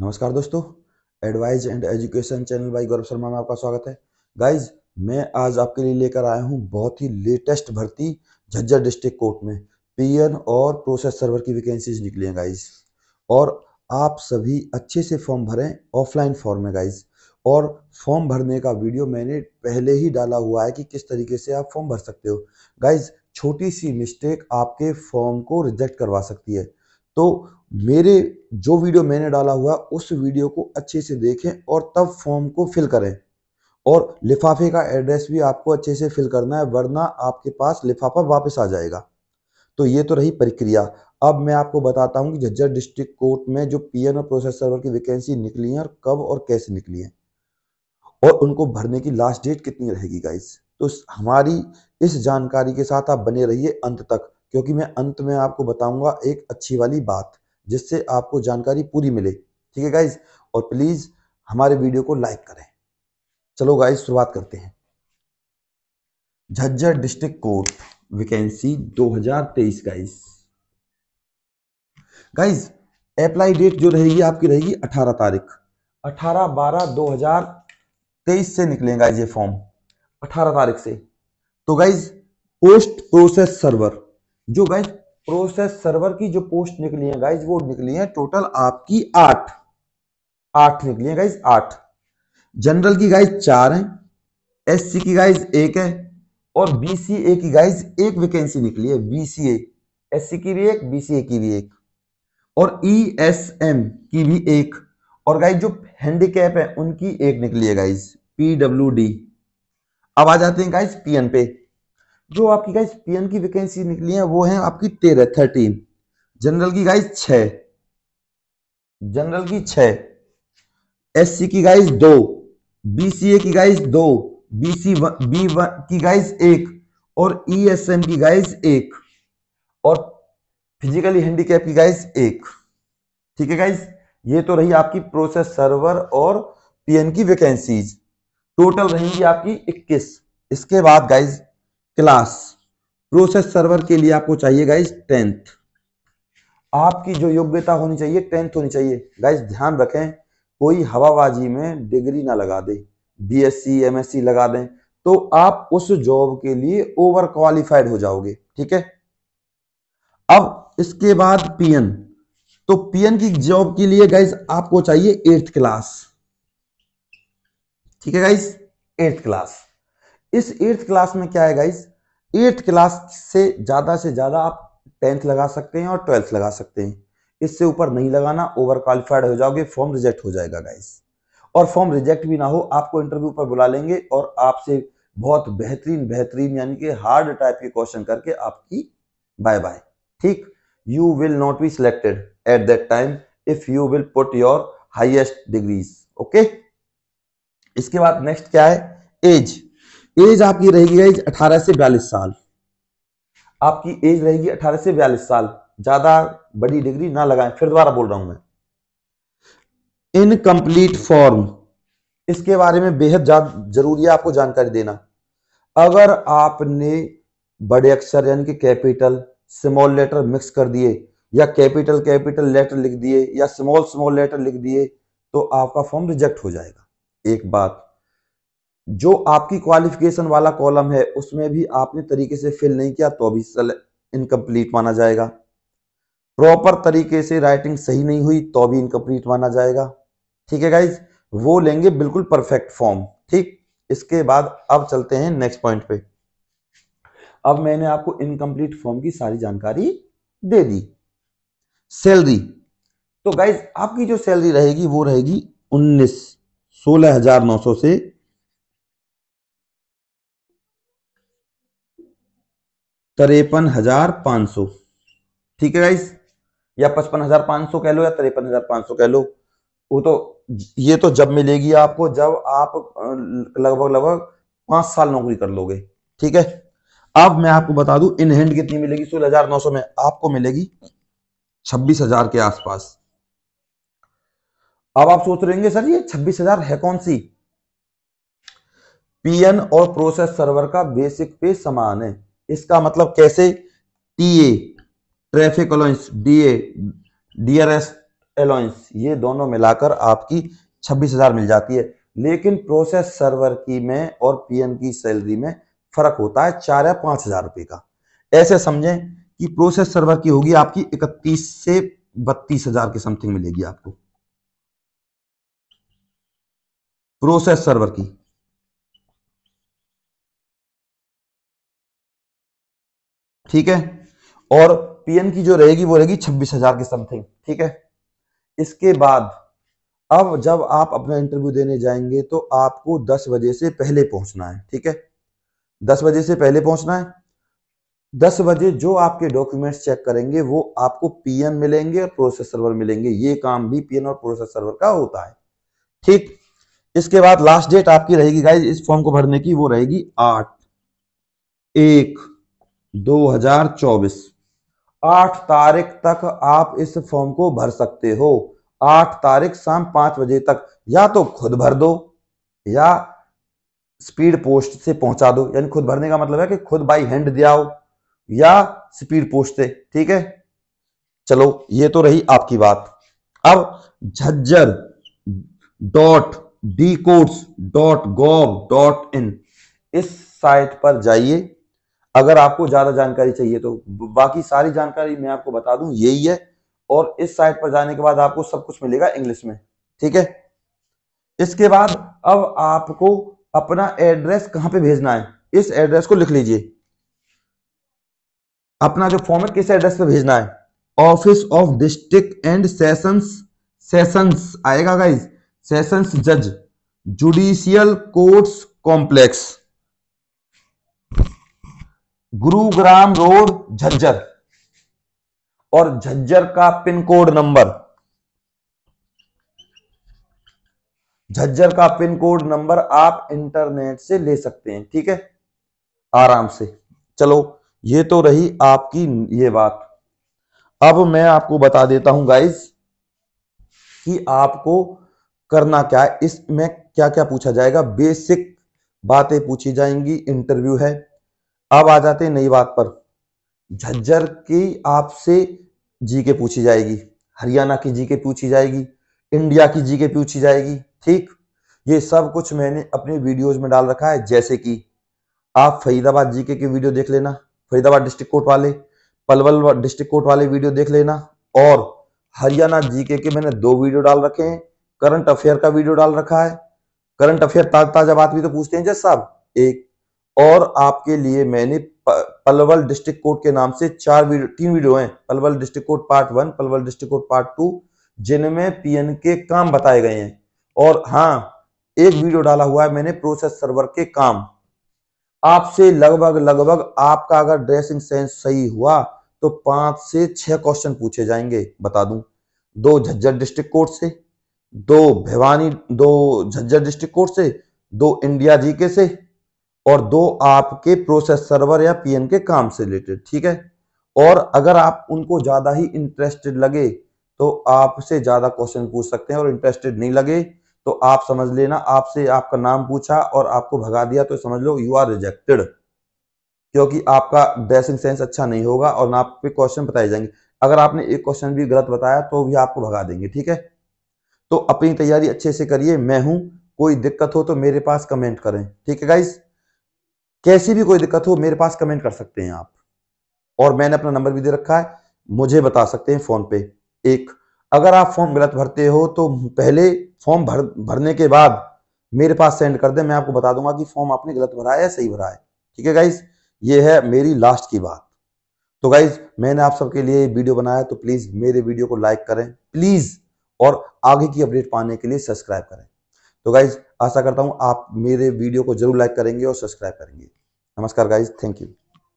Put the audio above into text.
नमस्कार दोस्तों advise and education channel by Gaurav Sharma में आपका स्वागत है गाइज मैं आज आपके लिए लेकर आया हूँ बहुत ही लेटेस्ट भर्ती झज्जर डिस्ट्रिक्ट कोर्ट में पीएन और प्रोसेस सर्वर की वैकेंसीज निकली हैं गाइज और आप सभी अच्छे से फॉर्म भरें ऑफलाइन फॉर्म में गाइज और फॉर्म भरने का वीडियो मैंने पहले ही डाला हुआ है कि किस तरीके से आप फॉर्म भर सकते हो गाइज छोटी सी मिस्टेक आपके फॉर्म को रिजेक्ट करवा सकती है तो मेरे जो वीडियो मैंने डाला हुआ उस वीडियो को अच्छे से देखें और तब फॉर्म को फिल करें और लिफाफे का एड्रेस भी आपको अच्छे से फिल करना है वरना आपके पास लिफाफा वापस आ जाएगा तो ये तो रही प्रक्रिया अब मैं आपको बताता हूँ कि झज्जर डिस्ट्रिक्ट कोर्ट में जो पी और प्रोसेस सर्वर की वैकेंसी निकली है और कब और कैसे निकली है और उनको भरने की लास्ट डेट कितनी रहेगी गाइस तो हमारी इस जानकारी के साथ आप बने रहिए अंत तक क्योंकि मैं अंत में आपको बताऊंगा एक अच्छी वाली बात जिससे आपको जानकारी पूरी मिले ठीक है गाइज और प्लीज़ हमारे वीडियो को लाइक करें चलो गाइज शुरुआत करते हैं Jhajjar district court vacancy 2023 guys guys apply date जो रहेगी आपकी रहेगी 18 तारीख 18 बारह 2023 से गाइज ये फॉर्म 18 तारीख से तो गाइज पोस्ट प्रोसेस सर्वर जो गाइज प्रोसेस सर्वर की जो पोस्ट निकली है गाइज वो निकली है टोटल आपकी आठ आठ निकली है गाइज आठ जनरल की गाइज चार है एस की गाइज एक है और बीसीए की गाइज एक वैकेंसी निकली है बीसीए एससी की भी एक बीसीए की भी एक और ई एस एम की भी एक और गाइज जो हैंडीकैप है उनकी एक निकली है गाइज पीडब्ल्यू डी अब आ जाते हैं गाइज पीएन पे जो आपकी गाइस पीएन की वैकेंसी निकली है वो है आपकी तेरह थर्टीन जनरल की गाइस छ जनरल की छह एससी की गाइस दो बीसीए की गाइस दो बीसी बी की गाइस एक और ईएसएम e की गाइस एक और फिजिकली हैंडीकैप की गाइस एक ठीक है गाइस ये तो रही आपकी प्रोसेस सर्वर और पीएन की वैकेंसीज टोटल रहेंगी आपकी 21 इसके बाद गाइस क्लास प्रोसेस सर्वर के लिए आपको चाहिए गाइज टेंथ आपकी जो योग्यता होनी चाहिए टेंथ होनी चाहिए गाइज ध्यान रखें कोई हवाबाजी में डिग्री ना लगा दे बीएससी एमएससी लगा दें तो आप उस जॉब के लिए ओवर क्वालिफाइड हो जाओगे ठीक है अब इसके बाद पीएन तो पीएन की जॉब के लिए गाइज आपको चाहिए एट्थ क्लास ठीक है गाइज एट्थ क्लास इस एट्थ क्लास में क्या है गाइज एट्थ क्लास से ज़्यादा से ज़्यादा आप टेंथ लगा सकते हैं और ट्वेल्थ लगा सकते हैं इससे ऊपर नहीं लगाना ओवर क्वालिफाइड हो जाओगे फॉर्म रिजेक्ट हो जाएगा गाइस और फॉर्म रिजेक्ट भी ना हो आपको इंटरव्यू पर बुला लेंगे और आपसे बहुत बेहतरीन बेहतरीन यानी कि हार्ड टाइप के क्वेश्चन करके आपकी बाय बाय ठीक you will not be selected at that time if you will put your highest degrees okay इसके बाद नेक्स्ट क्या है एज एज आपकी रहेगी एज 18 से बयालीस साल आपकी एज रहेगी 18 से बयालीस साल ज्यादा बड़ी डिग्री ना लगाएं फिर दोबारा बोल रहा हूं मैं इनकम्प्लीट फॉर्म इसके बारे में बेहद जरूरी है आपको जानकारी देना अगर आपने बड़े अक्षर यानी कि कैपिटल स्मॉल लेटर मिक्स कर दिए या कैपिटल कैपिटल लेटर लिख दिए या स्मॉल स्मॉल लेटर लिख दिए तो आपका फॉर्म रिजेक्ट हो जाएगा एक बात जो आपकी क्वालिफिकेशन वाला कॉलम है उसमें भी आपने तरीके से फिल नहीं किया तो भी इनकम्प्लीट माना जाएगा प्रॉपर तरीके से राइटिंग सही नहीं हुई तो भी इनकम्प्लीट माना जाएगा ठीक है गाइज वो लेंगे बिल्कुल परफेक्ट फॉर्म ठीक इसके बाद अब चलते हैं नेक्स्ट पॉइंट पे अब मैंने आपको इनकम्प्लीट फॉर्म की सारी जानकारी दे दी सैलरी तो गाइज आपकी जो सैलरी रहेगी वो रहेगी उन्नीस सोलह हजार नौ सौ से तिरपन हजार पांच सौ ठीक है गाइस या पचपन हजार पांच सौ कह लो या तिरपन हजार पांच सौ कह लो वो तो ये तो जब मिलेगी आपको जब आप लगभग लगभग पांच साल नौकरी कर लोगे ठीक है अब मैं आपको बता दू इन हैंड कितनी मिलेगी सोलह हजार नौ सौ में आपको मिलेगी छब्बीस हजार के आसपास अब आप सोच रहे सर ये छब्बीस हजार है कौन सी पीएन और प्रोसेस सर्वर का बेसिक पे समान है इसका मतलब कैसे T A traffic allowance R S allowance ये दोनों मिलाकर आपकी 26000 मिल जाती है लेकिन प्रोसेस सर्वर की में और पीएम की सैलरी में फर्क होता है चार या पांच हजार रुपए का ऐसे समझें कि प्रोसेस सर्वर की होगी आपकी इकतीस से बत्तीस हजार की समथिंग मिलेगी आपको प्रोसेस सर्वर की ठीक है और पीएन की जो रहेगी वो रहेगी छब्बीस हजार की समथिंग ठीक है इसके बाद अब जब आप अपना इंटरव्यू देने जाएंगे तो आपको दस बजे से पहले पहुंचना है ठीक है दस बजे से पहले पहुंचना है दस बजे जो आपके डॉक्यूमेंट्स चेक करेंगे वो आपको पीएन मिलेंगे और प्रोसेस सर्वर मिलेंगे ये काम भी पीएन और प्रोसेस सर्वर का होता है ठीक इसके बाद लास्ट डेट आपकी रहेगी गाइज इस फॉर्म को भरने की वो रहेगी आठ एक 2024 आठ तारीख तक आप इस फॉर्म को भर सकते हो आठ तारीख शाम पांच बजे तक या तो खुद भर दो या स्पीड पोस्ट से पहुंचा दो यानी खुद भरने का मतलब है कि खुद बाई हैंड दिया हो या स्पीड पोस्ट से ठीक है चलो ये तो रही आपकी बात अब Jhajjar dot D courts dot gov dot in इस साइट पर जाइए अगर आपको ज़्यादा जानकारी चाहिए तो बाकी सारी जानकारी मैं आपको बता दूं यही है और इस साइट पर जाने के बाद आपको सब कुछ मिलेगा इंग्लिश में ठीक है इसके बाद अब आपको अपना एड्रेस कहां पे भेजना है इस एड्रेस को लिख लीजिए अपना जो फॉर्मेट किस एड्रेस पे भेजना है office of district and sessions sessions आएगा गाइज सेशंस जज judicial courts complex Gurugram road Jhajjar और झज्जर का पिन कोड नंबर झज्जर का पिन कोड नंबर आप इंटरनेट से ले सकते हैं ठीक है आराम से चलो ये तो रही आपकी ये बात अब मैं आपको बता देता हूं गाइज कि आपको करना क्या है इसमें क्या क्या पूछा जाएगा बेसिक बातें पूछी जाएंगी इंटरव्यू है अब आ जाते हैं नई बात पर झज्जर की आपसे जी के पूछी जाएगी हरियाणा की जी के पूछी जाएगी इंडिया की जी के पूछी जाएगी ठीक ये सब कुछ मैंने अपने वीडियोस में डाल रखा है जैसे कि आप फरीदाबाद जीके की वीडियो देख लेना फरीदाबाद डिस्ट्रिक्ट कोर्ट वाले पलवल डिस्ट्रिक्ट कोर्ट वाले वीडियो देख लेना और हरियाणा जीके के मैंने दो वीडियो डाल रखे हैं करंट अफेयर का वीडियो डाल रखा है करंट अफेयर ताजा बात भी तो पूछते हैं जज साहब एक और आपके लिए मैंने पलवल डिस्ट्रिक्ट कोर्ट के नाम से चार वीडियो तीन वीडियो हैं Palwal district court part one Palwal district court part two जिनमें पीएन के काम बताए गए हैं और हाँ एक वीडियो डाला हुआ है मैंने प्रोसेस सर्वर के काम आपसे लगभग लगभग आपका अगर ड्रेसिंग सेंस सही हुआ तो पांच से छह क्वेश्चन पूछे जाएंगे बता दूं दो झज्जर डिस्ट्रिक्ट कोर्ट से दो भिवानी दो झज्जर डिस्ट्रिक्ट कोर्ट से दो इंडिया जीके से और दो आपके प्रोसेस सर्वर या पीएन के काम से रिलेटेड ठीक है और अगर आप उनको ज़्यादा ही इंटरेस्टेड लगे तो आपसे ज़्यादा क्वेश्चन पूछ सकते हैं और इंटरेस्टेड नहीं लगे तो आप समझ लेना आपसे आपका नाम पूछा और आपको भगा दिया तो समझ लो यू आर रिजेक्टेड क्योंकि आपका ड्रेसिंग सेंस अच्छा नहीं होगा और ना आप क्वेश्चन बताए जाएंगे अगर आपने एक क्वेश्चन भी गलत बताया तो भी आपको भगा देंगे ठीक है तो अपनी तैयारी अच्छे से करिए मैं हूं कोई दिक्कत हो तो मेरे पास कमेंट करें ठीक है गाइज़ कैसी भी कोई दिक्कत हो मेरे पास कमेंट कर सकते हैं आप और मैंने अपना नंबर भी दे रखा है मुझे बता सकते हैं फोन पे एक अगर आप फॉर्म गलत भरते हो तो पहले फॉर्म भर भरने के बाद मेरे पास सेंड कर दें मैं आपको बता दूंगा कि फॉर्म आपने गलत भरा है या सही भरा है ठीक है गाइज ये है मेरी लास्ट की बात तो गाइज मैंने आप सबके लिए वीडियो बनाया तो प्लीज़ मेरे वीडियो को लाइक करें प्लीज़ और आगे की अपडेट पाने के लिए सब्सक्राइब करें तो गाइज आशा करता हूँ आप मेरे वीडियो को जरूर लाइक करेंगे और सब्सक्राइब करेंगे नमस्कार गाइज थैंक यू